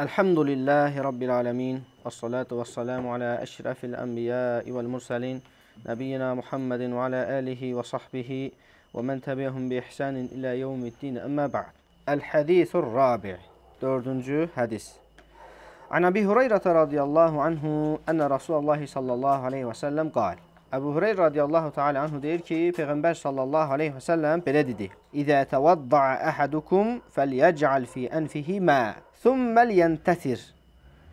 الحمد لله رب العالمين والصلاة والسلام على أشرف الأنبياء والمرسلين نبينا محمد وعلى آله وصحبه ومن تبعهم بإحسان إلى يوم الدين أما بعد الحديث الرابع دوردنجو حديث عن أبي هريرة رضي الله عنه أن رسول الله صلى الله عليه وسلم قال Əbu Hureyr radiyallahu taala anhu deyir ki, Peyğəmbər sallallahu aleyhi və səlləm belə dedi: "İzə təvadda'a ahadukum felyec'al fi enfihi ma, thumma yentasir."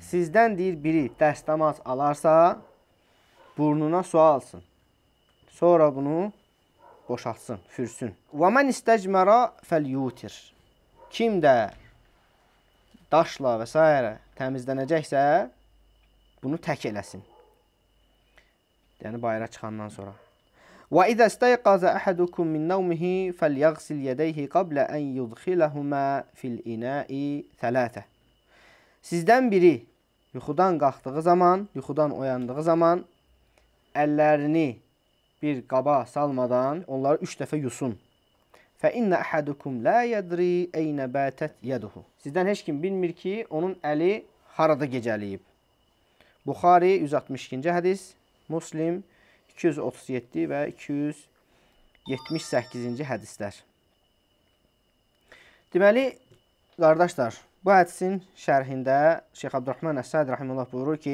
Sizdən deyir biri dəstəmaz alarsa, burnuna su alsın. Sonra bunu boşaltsın, fürsün. "Və men istecmara felyutir." Kim də daşla və s. təmizlənəcəksə, bunu tək eləsin. Yəni bayıra çıxandan sonra. Və izə istayqaza ahadukum min nawmihi falyaghsil yadayhi qabla an yudkhilahuma fil ina'i thalatha. Sizdən biri yuxudan qalxdığı zaman, yuxudan oyandığı zaman əllərini bir qaba salmadan onları 3 dəfə yusun. Fə inna ahadukum la yadri ayna batat yaduhu. Sizdən heç kim bilmir ki, onun əli harada gecələyib. Buxari 162-ci hədis. Muslim 237 və 278-ci hədislər. Deməli, qardaşlar, bu hədisin şərhində Şeyx Abdurrahman Əsad Rəhimullah buyurur ki,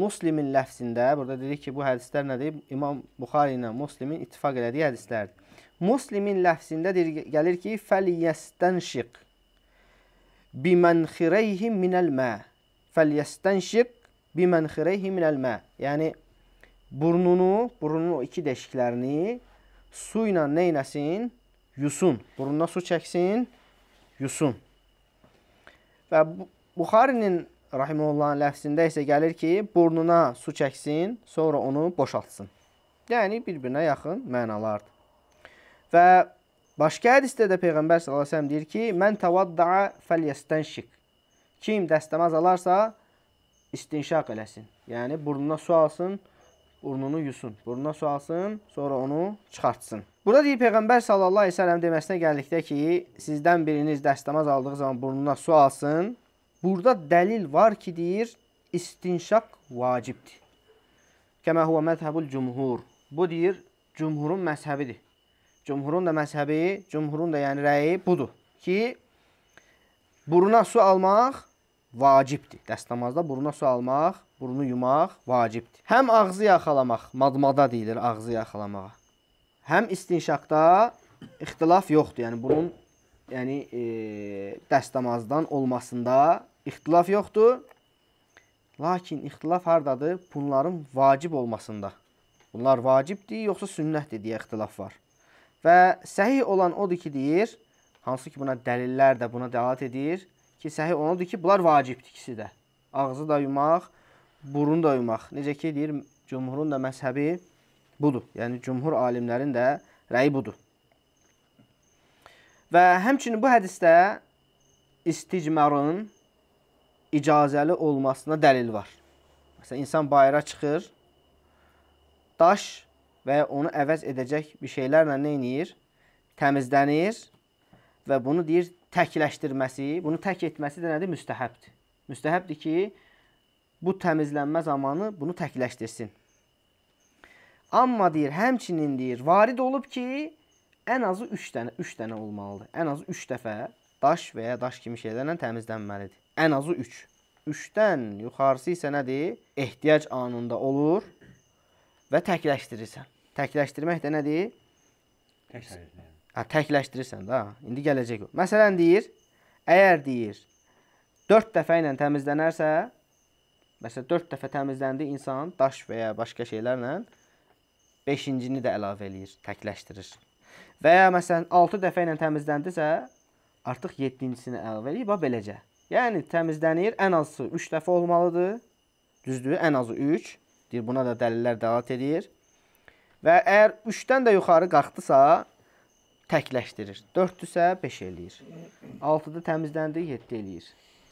Muslimin ləfsində, burada dedik ki, bu hədislər nədir? İmam Buxari ilə Muslimin ittifaq elədiyi hədislərdir. Muslimin ləfsində deyir, gəlir ki, fəliyəstənşiq bimənxireyhim minəl mə. Fəliyəstənşiq bimənxireyhim minəl mə. Yəni, burnunu, burnunun iki deşiklərini su ilə nə eləsin? Yusun. Burnuna su çəksin, yusun. Və Buxarinin rahimullahın ləfsində isə gəlir ki, burnuna su çəksin, sonra onu boşaltsın. Yəni bir-birinə yaxın mənalardır. Və başqa hədisdə də peyğəmbər sallallahu əleyhi və səlləm deyir ki, "Mən tavaddaa falyastanshik." Kim dəstəmaz alarsa, istinşaq eləsin. Yəni burnuna su alsın, burnunu yusun, burnuna su alsın, sonra onu çıxartsın. Burada deyir Peyğəmbər sallallahu əleyhi və səlləm deməsinə gəldikdə ki, sizdən biriniz dəstəmaz aldığı zaman burnuna su alsın. Burada dəlil var ki, deyir, istinşaq vacibdir. Kəmə huvə məzhəbul cumhur. Bu deyir, cumhurun məzhəbidir. Cumhurun da məzhəbi, cumhurun da yəni rəyi budur ki, buruna su almaq vacibdir. Dəstəmazda buruna su almaq, burnu yumaq vacibdir. Həm ağzı yaxalamaq, madmada deyilir ağzı yaxalamağa. Həm istinşaqda ixtilaf yoxdur. Yəni bunun yəni e, dəstəmazdan olmasında ixtilaf yoxdur. Lakin ixtilaf hardadır? Bunların vacib olmasında. Bunlar vacibdir, yoxsa sünnətdir deyə ixtilaf var. Və səhih olan odur ki, deyir, hansı ki buna dəlillər də buna dəlalət edir ki, səhih olandır ki, bunlar vacibdir ikisi də. Ağzı da yumaq, burnu da yumaq. Necə ki, deyir, cümhurun da məzhəbi budur. Yəni, cümhur alimlərin də rəyi budur. Və həmçinin bu hədisdə isticmarın icazəli olmasına dəlil var. Məsələn, insan bayıra çıxır, daş və onu əvəz edəcək bir şeylərlə nə inir? Təmizlənir və bunu deyir, təkləşdirməsi, bunu tək etməsi də nədir? Müstəhəbdir. Müstəhəbdir ki, bu təmizlənmə zamanı bunu təkləşdirsin. Amma deyir, həmçinin deyir, varid olub ki, ən azı 3 dənə 3 dənə olmalıdır. Ən azı 3 dəfə daş və ya daş kimi şeylərlə təmizlənməlidir. Ən azı 3. Üç. 3-dən yuxarısı isə nədir? Ehtiyac anında olur və təkləşdirirsən. Təkləşdirmək də nədir? Təkləşdirmək Hə, təkləşdirirsən də. İndi gələcək o. Məsələn deyir, əgər deyir 4 dəfə ilə təmizlənərsə, məsələn 4 dəfə təmizləndi insan daş və ya başqa şeylərlə 5-cini də əlavə eləyir, təkləşdirir. Və ya məsələn 6 dəfə ilə təmizləndisə, artıq 7-cisini əlavə eləyib, bax beləcə. Yəni təmizlənir, ən azı 3 dəfə olmalıdır. Düzdür? Ən azı 3. Deyir buna da dəlillər dəlalət edir. Və əgər 3-dən də yuxarı qalxdısa, təkləşdirir. 4-dürsə 5 eləyir. 6-da təmizləndi 7 eləyir.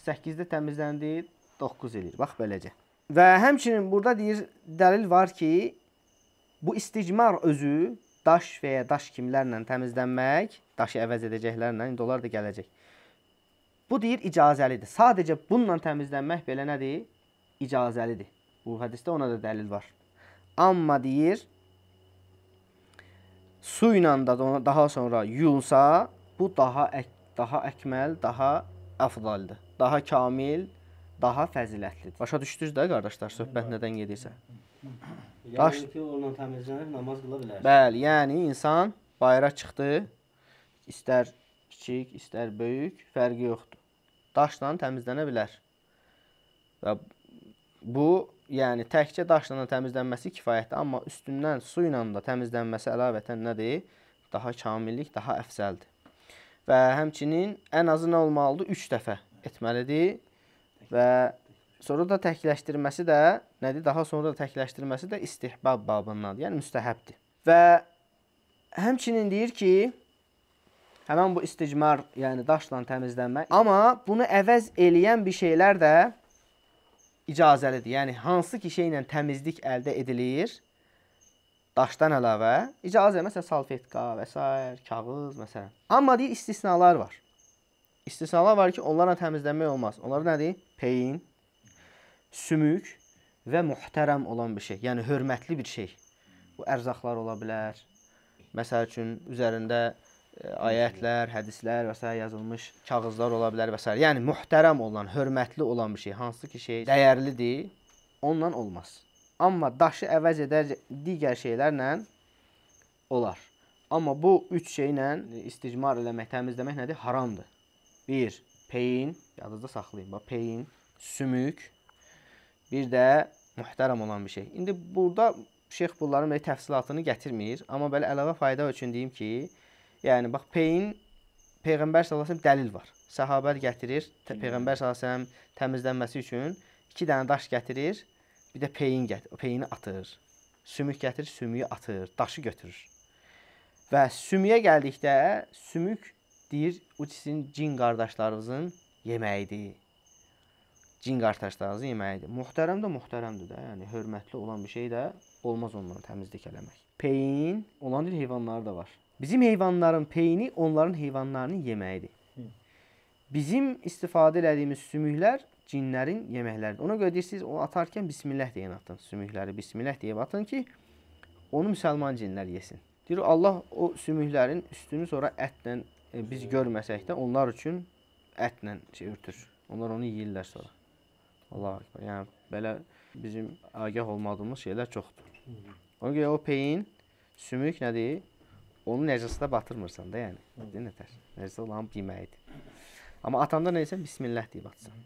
8-də təmizləndi 9 eləyir. Bax beləcə. Və həmçinin burada deyir dəlil var ki, bu isticmar özü daş və ya daş kimlərlə təmizlənmək, daşı əvəz edəcəklərlə, indi onlar da gələcək. Bu deyir icazəlidir. Sadəcə bununla təmizlənmək belə nədir? İcazəlidir. Bu hədisdə ona da dəlil var. Amma deyir su ilə da daha sonra yuyulsa, bu daha ək, daha əkməl, daha əfdaldır. Daha kamil, daha fəzilətlidir. Başa düşdünüz də qardaşlar, söhbət nədən gedirsə? Yəni Daş... ki, onunla təmizlənib namaz qıla bilər. Bəli, yəni insan bayıra çıxdı, istər kiçik, istər böyük, fərqi yoxdur. Daşla təmizlənə bilər. Və bu yəni təkcə daşla təmizlənməsi kifayətdir, amma üstündən su ilə də təmizlənməsi əlavətən nədir? Daha kamillik, daha əfsəldir. Və həmçinin ən azı nə olmalıdır? 3 dəfə etməlidir və sonra da təkləşdirməsi də nədir? Daha sonra da təkləşdirməsi də istihbab babındandır, yəni müstəhəbdir. Və həmçinin deyir ki, həmin bu isticmar, yəni daşla təmizlənmə, amma bunu əvəz eləyən bir şeylər də icazəlidir. Yəni hansı ki şeylə təmizlik əldə edilir, daşdan əlavə icazə məsələn salfetka və s. kağız məsələn. Amma deyir istisnalar var. İstisnalar var ki, onlarla təmizlənmək olmaz. Onlar nədir? Peyin, sümük və muhtərəm olan bir şey. Yəni hörmətli bir şey. Bu ərzaqlar ola bilər. Məsəl üçün üzərində ayətlər, hədislər və s. yazılmış kağızlar ola bilər və s. Yəni möhtərəm olan, hörmətli olan bir şey, hansı ki şey dəyərlidir, onunla olmaz. Amma daşı əvəz edər digər şeylərlə olar. Amma bu üç şeylə isticmar eləmək, təmizləmək nədir? Haramdır. 1. Peyin, yadınızda saxlayın. Bax peyin, sümük, bir də möhtərəm olan bir şey. İndi burada şeyx bunların belə təfsilatını gətirmir, amma belə əlavə fayda üçün deyim ki, Yəni bax peyin Peyğəmbər sallallahu əleyhi və səlləm dəlil var. Səhabələr gətirir, Peyğəmbər sallallahu əleyhi və səlləm təmizlənməsi üçün 2 dənə daş gətirir, bir də peyin gətir, peyini atır. Sümük gətirir, sümüyü atır, daşı götürür. Və sümüyə gəldikdə sümük deyir, o sizin cin qardaşlarınızın yeməyidir cin qardaşlarınızın yeməyidir. Muhtərəm də muhtərəmdir də. Yəni hörmətli olan bir şey də olmaz ondan təmizlik eləmək. Peyin olan dil heyvanları da var. Bizim heyvanların peyini onların heyvanlarının yeməyidir. Bizim istifadə elədiyimiz sümüklər cinlərin yeməkləridir. Ona görə deyirsiniz, onu atarkən bismillah deyən atın. Sümükləri bismillah deyib atın ki, onu müsəlman cinlər yesin. Deyir, Allah o sümüklərin üstünü sonra ətlə e, biz görməsək də onlar üçün ətlə şey örtür. Onlar onu yeyirlər sonra. Allah akbar. Yəni belə bizim agah olmadığımız şeylər çoxdur. Ona görə o peyin sümük nədir? onu nəcəsdə batırmırsan da, yəni. Nə tər. Nəcəsə olan yeməyidir. Amma atanda nəyəsən bismillah deyib atsan.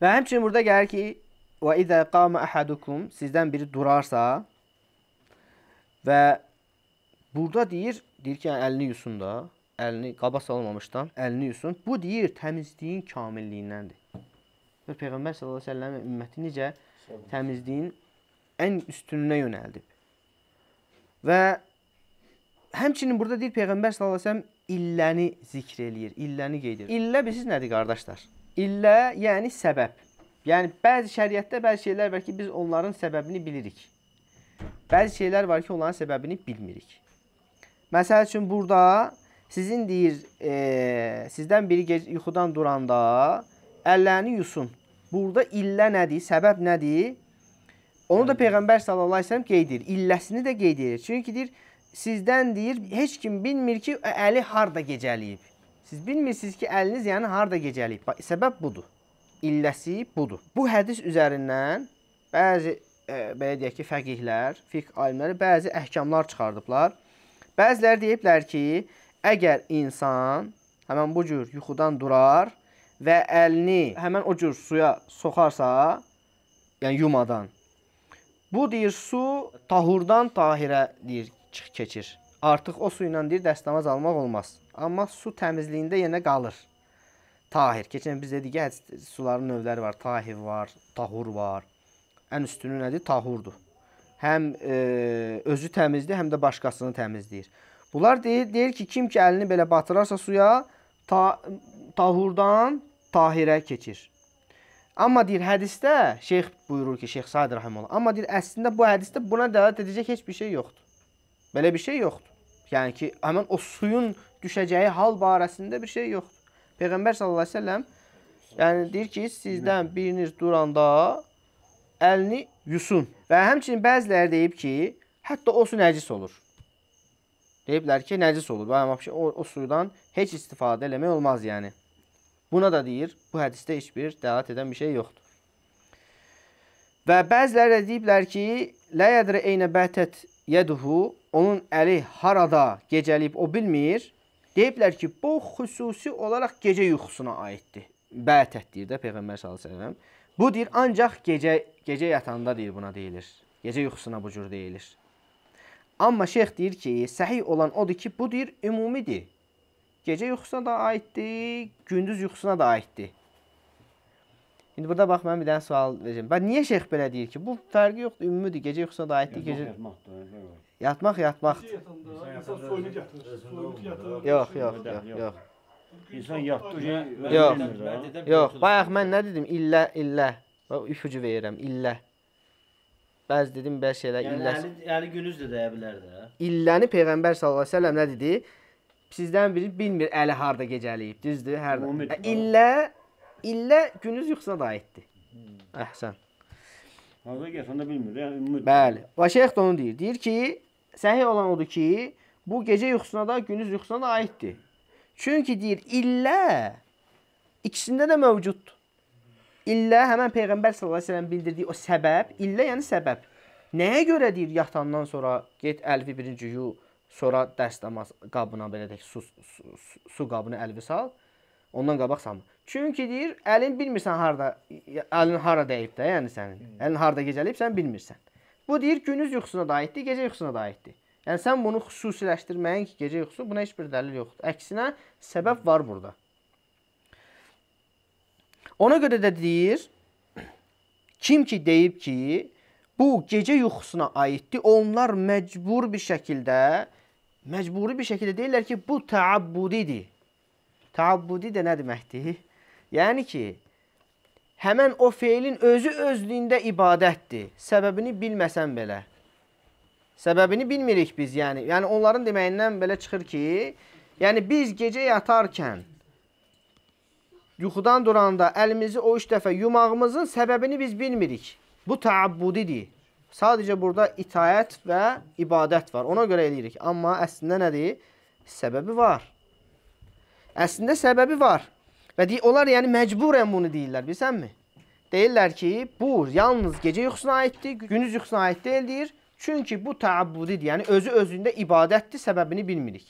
Və həmçinin burada gəlir ki, və izə qama ahadukum sizdən biri durarsa və burada deyir, deyir ki, yəni, əlini yusun da, əlini qaba salmamışdan əlini yusun. Bu deyir təmizliyin kamilliyindəndir. Və peyğəmbər sallallahu əleyhi və səlləm ümməti necə təmizliyin ən üstününə yönəldib. Və Həmçinin burada deyir Peyğəmbər sallallahu əleyhi və səlləm illəni zikr eləyir, illəni qeyd edir. İllə bilirsiniz nədir qardaşlar? İllə yəni səbəb. Yəni bəzi şəriətdə bəzi şeylər var ki, biz onların səbəbini bilirik. Bəzi şeylər var ki, onların səbəbini bilmirik. Məsəl üçün burada sizin deyir, e, sizdən biri yuxudan duranda əllərini yusun. Burada illə nədir, səbəb nədir? Onu da Peyğəmbər sallallahu əleyhi və səlləm qeyd edir. İlləsini də qeyd edir. Çünki deyir, sizdən deyir, heç kim bilmir ki, əli harda gecəliyib. Siz bilmirsiniz ki, əliniz yəni harda gecəliyib. Bax, səbəb budur. İlləsi budur. Bu hədis üzərindən bəzi e, belə deyək ki, fəqihlər, fiqh alimləri bəzi əhkamlar çıxardıblar. Bəziləri deyiblər ki, əgər insan həmin bu cür yuxudan durar və əlini həmin o cür suya soxarsa, yəni yumadan Bu deyir su tahurdan tahirə deyir çıx keçir. Artıq o su ilə deyir dəstəmaz almaq olmaz. Amma su təmizliyində yenə qalır. Tahir. Keçən biz dedik ki, suların növləri var. Tahir var, tahur var. Ən üstünü nədir? Tahurdur. Həm e, özü təmizdir, həm də başqasını təmizləyir. Bunlar deyir, deyir ki, kim ki əlini belə batırarsa suya, ta, tahurdan tahirə keçir. Amma deyir hədisdə şeyx buyurur ki, Şeyx Said rəhməhullah. Amma deyir əslində bu hədisdə buna dəlalət edəcək heç bir şey yoxdur. Belə bir şey yoxdur. Yəni ki, həmin o suyun düşəcəyi hal barəsində bir şey yoxdur. Peyğəmbər sallallahu əleyhi və səlləm yəni deyir ki, sizdən biriniz duranda əlini yusun. Və həmçinin bəziləri deyib ki, hətta o su nəcis olur. Deyiblər ki, nəcis olur. Və şey, o, o sudan heç istifadə eləmək olmaz yəni. Buna da deyir, bu hədisdə heç bir dəlat edən bir şey yoxdur. Və bəziləri də deyiblər ki, lə yədrə eynə bətət yəduhu onun əli harada gecəliyib o bilmir. Deyiblər ki, bu xüsusi olaraq gecə yuxusuna aiddir. Bətət deyir də Peyğəmbər sallallahu əleyhi və səlləm. Bu deyir ancaq gecə gecə yatanda deyir buna deyilir. Gecə yuxusuna bu cür deyilir. Amma şeyx deyir ki, səhih olan odur ki, bu deyir ümumidir. Gecə yuxusuna da aiddir, gündüz yuxusuna da aiddir. İndi burada bax mən bir dənə sual verəcəm. Bax niyə şeyx belə deyir ki, bu fərqi yoxdur, ümumidir. Gecə yuxusuna da aiddir, gecə yatmaq yatmaqdır. Yatmaq yatmaqdır. Yox, yox, yox, yox. İnsan yatdı. Yox. Yox, bayaq mən nə dedim? İllə, illə. Bax ipucu verirəm, illə. Bəzi dedim bəzi şeylər yəni, illə. Yəni əli günüzdür deyə bilər də. İlləni peyğəmbər sallallahu əleyhi və səlləm nə dedi? Sizdən biri bilmir əli harda gecələyib, düzdür? Hər hə, illə illə gündüz yuxusuna da aiddir. Hmm. Əhsən. Hazır yatanda bilmir, yəni ümumi. Bəli. Və şeyx də onu deyir. Deyir ki, səhih olan odur ki, bu gecə yuxusuna da, gündüz yuxusuna da aiddir. Çünki deyir, illə ikisində də mövcuddur. İllə həmən Peyğəmbər s.ə.v bildirdiyi o səbəb, illə yəni səbəb. Nəyə görə deyir, yatandan sonra get əlvi birinci yu, sonra dərs namaz qabına belə deyək, su, su, su qabını əlvi sal, ondan qabaq salma. Çünki deyir, əlin bilmirsən harda, əlin hara dəyib də, yəni sənin. Hmm. Əlin harda gecələyib, sən bilmirsən. Bu deyir, gündüz yuxusuna da aiddir, gecə yuxusuna da aiddir. Yəni sən bunu xüsusiləşdirməyin ki, gecə yuxusu, buna heç bir dəlil yoxdur. Əksinə səbəb var burada. Ona görə də deyir, kim ki deyib ki, bu gecə yuxusuna aiddir, onlar məcbur bir şəkildə, məcburi bir şəkildə deyirlər ki, bu təabbudidir. Təabbudi də nə deməkdir? Yəni ki, həmən o feilin özü özlüyündə ibadətdir. Səbəbini bilməsən belə. Səbəbini bilmirik biz, yəni. Yəni onların deməyindən belə çıxır ki, yəni biz gecə yatarkən yuxudan duranda əlimizi o üç dəfə yumağımızın səbəbini biz bilmirik. Bu təabbudidir. Sadəcə burada itayət və ibadət var. Ona görə eləyirik. Amma əslində nədir? Səbəbi var. Əslində səbəbi var. Və deyir, onlar yəni məcburən bunu deyirlər, bilsənmi? Deyirlər ki, bu yalnız gecə yuxusuna aiddir, gündüz yuxusuna aid deyil deyir. Çünki bu təabbudidir, yəni özü özündə ibadətdir, səbəbini bilmirik.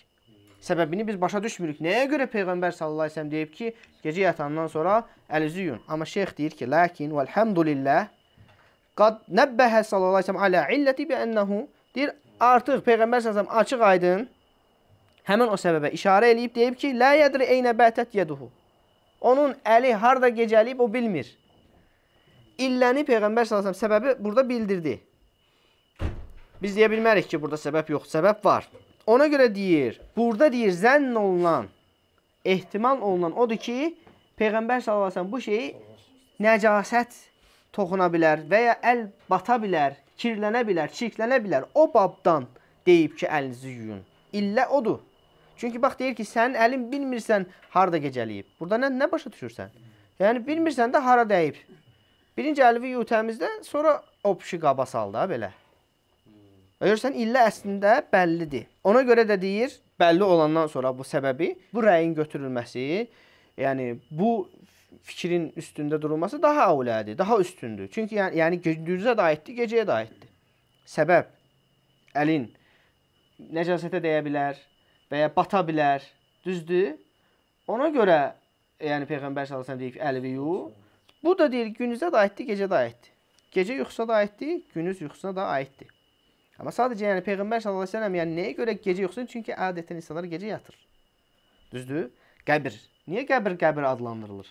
Səbəbini biz başa düşmürük. Nəyə görə Peyğəmbər sallallahu əleyhi və səlləm deyib ki, gecə yatandan sonra əl-üzü yuyun. Amma şeyx deyir ki, lakin velhamdülillah qad nəbbəhə sallallahu əleyhi və səlləm alə illəti bi ennehu deyir, artıq Peyğəmbər sallallahu əleyhi və səlləm açıq-aydın həmin o səbəbə işarə eləyib deyib ki, la yadri eynə batət yeduhu. Onun əli harda gecəliyib o bilmir. İlləni Peyğəmbər sallallahu əleyhi və səbəbi burada bildirdi. Biz deyə bilmərik ki, burada səbəb yox, səbəb var. Ona görə deyir, burada deyir zənn olunan, ehtimal olunan odur ki, Peyğəmbər sallallahu əleyhi və səlləm bu şeyi nəcasət toxuna bilər və ya əl bata bilər, kirlənə bilər, çirklənə bilər. O babdan deyib ki, əlinizi yuyun. İllə odur. Çünki bax deyir ki, sənin əlin bilmirsən harda gecələyib. Burada nə nə başa düşürsən? Yəni bilmirsən də hara dəyib. Birinci əlvi yu təmizlə, sonra o pişi qaba sal da belə. Görürsən, illə əslində bəllidir. Ona görə də deyir, bəlli olandan sonra bu səbəbi, bu rəyin götürülməsi, yəni bu fikrin üstündə durulması daha əvlədir, daha üstündür. Çünki yəni, yəni gündüzə də aiddir, gecəyə də aiddir. Səbəb əlin nəcasətə dəyə bilər, və ya bata bilər. Düzdür? Ona görə e, yəni peyğəmbər sallallahu əleyhi və səlləm deyir ki, əlvi yu. Bu da deyir gündüzə də aiddir, gecə də aiddir. Gecə yuxusuna da aiddir, gündüz yuxusuna da aiddir. Amma sadəcə yəni peyğəmbər sallallahu əleyhi və səlləm yəni nəyə görə gecə yuxusuna? Çünki adətən insanlar gecə yatır. Düzdür? Qəbir. Niyə qəbir qəbir adlandırılır?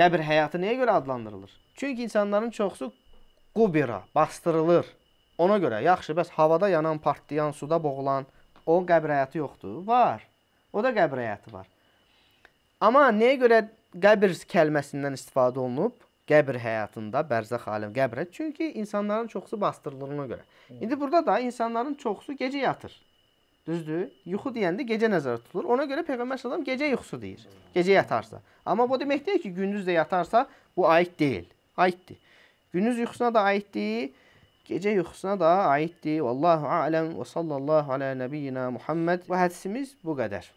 Qəbir həyatı nəyə görə adlandırılır? Çünki insanların çoxu qubira, bastırılır. Ona görə yaxşı, bəs havada yanan, partlayan, suda boğulan, Onun qəbir həyatı yoxdur? Var. O da qəbir həyatı var. Amma nəyə görə qəbir kəlməsindən istifadə olunub? Qəbir həyatında, bərzəx alim qəbrə. Çünki insanların çoxusu bastırıldığına görə. İndi burada da insanların çoxusu gecə yatır. Düzdür? Yuxu deyəndə gecə nəzərdə tutulur. Ona görə Peyğəmbər sallam gecə yuxusu deyir. Gecə yatarsa. Amma bu demək deyil ki, gündüz də yatarsa bu aid deyil. Aiddir. Gündüz yuxusuna da aid deyil gecə yuxusuna da aiddir. Vallahu aləm və sallallahu alə nəbiyyinə Muhammed. Bu hədisimiz bu qədər.